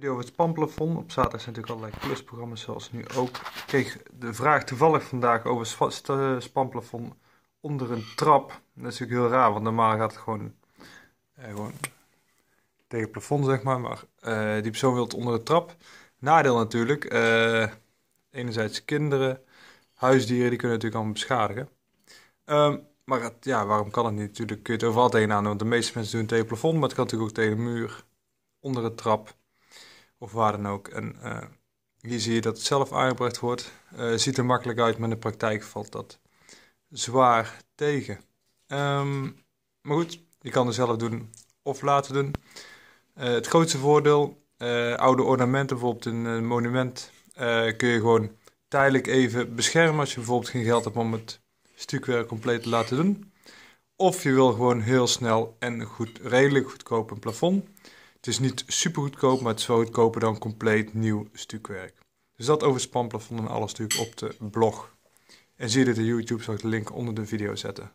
video over het spanplafond. Op zaterdag zijn natuurlijk allerlei plusprogramma's zoals nu ook. Ik kreeg de vraag toevallig vandaag over het spanplafond onder een trap. Dat is natuurlijk heel raar, want normaal gaat het gewoon, eh, gewoon tegen het plafond, zeg maar. Maar eh, die persoon wil het onder de trap. Nadeel natuurlijk, eh, enerzijds kinderen, huisdieren, die kunnen natuurlijk allemaal beschadigen. Ehm, maar ja, waarom kan het niet? Natuurlijk kun je het overal tegenaan doen, want de meeste mensen doen het tegen het plafond, maar het kan natuurlijk ook tegen de muur, onder de trap of waar dan ook. En uh, hier zie je dat het zelf aangebracht wordt. Eh, ziet er makkelijk uit, maar in de praktijk valt dat zwaar tegen. Ehm, maar goed, je kan het zelf doen of laten doen. Eh, het grootste voordeel, oude ornamenten, bijvoorbeeld een monument, kun je gewoon tijdelijk even beschermen als je bijvoorbeeld geen geld hebt om het stukwerk compleet te laten doen. Of je wil gewoon heel snel en goed, redelijk goedkoop een plafond. Het is niet super goedkoop, maar het is wel goedkoper dan compleet nieuw stukwerk. Dus dat over spanplafond en alles natuurlijk op de blog. En zie je dit in YouTube, zal ik de link onder de video zetten.